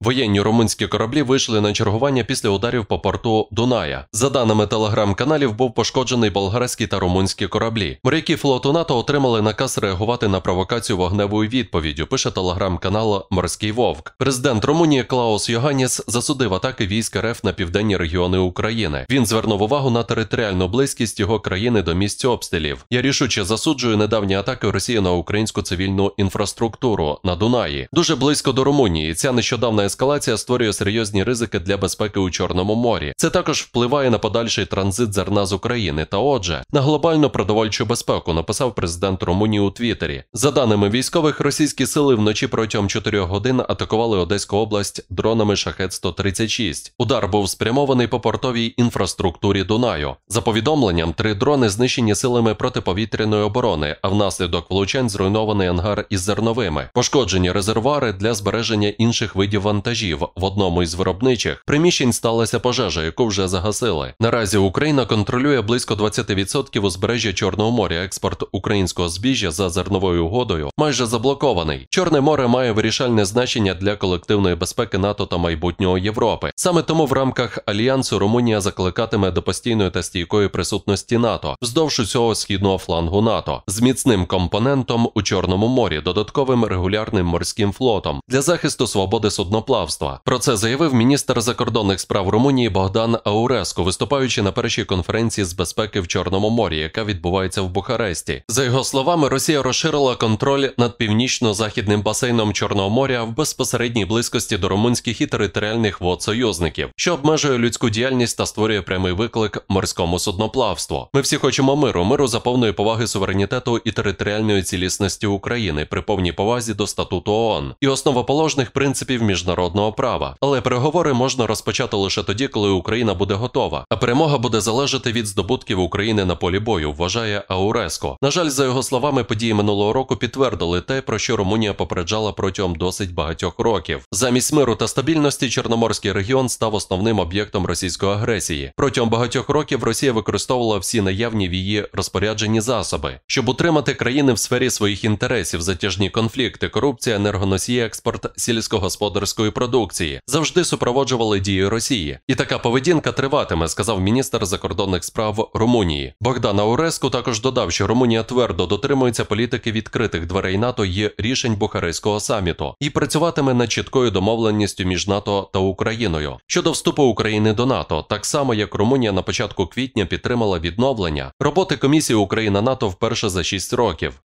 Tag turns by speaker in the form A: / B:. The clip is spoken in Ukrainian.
A: Воєнні румунські кораблі вийшли на чергування після ударів по порту Дуная. За даними телеграм-каналів, був пошкоджений болгарські та румунські кораблі. Моряки флоту НАТО отримали наказ реагувати на провокацію вогневою відповіддю. Пише телеграм-канал Морський Вовк. Президент Румунії Клаус Йоганіс засудив атаки військ РФ на південні регіони України. Він звернув увагу на територіальну близькість його країни до місць обстрілів. Я рішуче засуджую недавні атаки Росії на українську цивільну інфраструктуру на Дунаї. Дуже близько до Румунії. Ця нещодавна ескалація створює серйозні ризики для безпеки у Чорному морі. Це також впливає на подальший транзит зерна з України та, отже, на глобальну продовольчу безпеку, написав президент Румунії у Твіттері. За даними військових, російські сили вночі протягом 4 годин атакували Одеську область дронами шахет 136. Удар був спрямований по портовій інфраструктурі Дунаю. За повідомленням, три дрони знищені силами протиповітряної оборони, а внаслідок влучань зруйнований ангар із зерновими, пошкоджені резервуари для збереження інших видів вантажів вантажів в одному із виробничих приміщень сталася пожежа, яку вже загасили. Наразі Україна контролює близько 20% узбережжя Чорного моря. Експорт українського збіжжя за зерновою угодою майже заблокований. Чорне море має вирішальне значення для колективної безпеки НАТО та майбутнього Європи. Саме тому в рамках альянсу Румунія закликатиме до постійної та стійкої присутності НАТО вздовж усього східного флангу НАТО з міцним компонентом у Чорному морі, додатковим регулярним морським флотом для захисту свободи судно судноплавства. Про це заявив міністр закордонних справ Румунії Богдан Ауреско, виступаючи на першій конференції з безпеки в Чорному морі, яка відбувається в Бухаресті. За його словами, Росія розширила контроль над північно-західним басейном Чорного моря в безпосередній близькості до румунських і територіальних вод союзників, що обмежує людську діяльність та створює прямий виклик морському судноплавству. Ми всі хочемо миру, миру за повної поваги суверенітету і територіальної цілісності України при повній повазі до статуту ООН і основоположних принципів міжнародного міжнародного права. Але переговори можна розпочати лише тоді, коли Україна буде готова. А перемога буде залежати від здобутків України на полі бою, вважає Ауреско. На жаль, за його словами, події минулого року підтвердили те, про що Румунія попереджала протягом досить багатьох років. Замість миру та стабільності Чорноморський регіон став основним об'єктом російської агресії. Протягом багатьох років Росія використовувала всі наявні в її розпоряджені засоби, щоб утримати країни в сфері своїх інтересів, затяжні конфлікти, корупція, енергоносії, експорт сільськогосподарської української продукції завжди супроводжували дії Росії, і така поведінка триватиме, сказав міністр закордонних справ Румунії. Богдан Ауреску також додав, що Румунія твердо дотримується політики відкритих дверей НАТО і рішень Бухарестського саміту і працюватиме над чіткою домовленістю між НАТО та Україною щодо вступу України до НАТО, так само як Румунія на початку квітня підтримала відновлення роботи комісії Україна НАТО вперше за шість років.